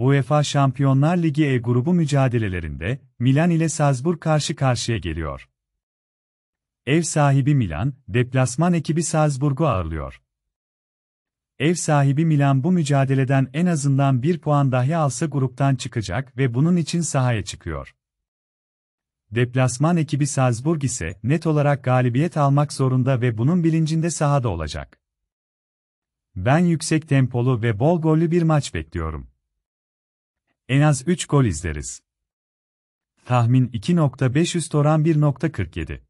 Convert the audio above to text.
UEFA Şampiyonlar Ligi E grubu mücadelelerinde Milan ile Salzburg karşı karşıya geliyor. Ev sahibi Milan, deplasman ekibi Salzburg'u ağırlıyor. Ev sahibi Milan bu mücadeleden en azından bir puan dahi alsa gruptan çıkacak ve bunun için sahaya çıkıyor. Deplasman ekibi Salzburg ise net olarak galibiyet almak zorunda ve bunun bilincinde sahada olacak. Ben yüksek tempolu ve bol gollü bir maç bekliyorum. En az 3 gol izleriz. Tahmin 2.5 üst oran 1.47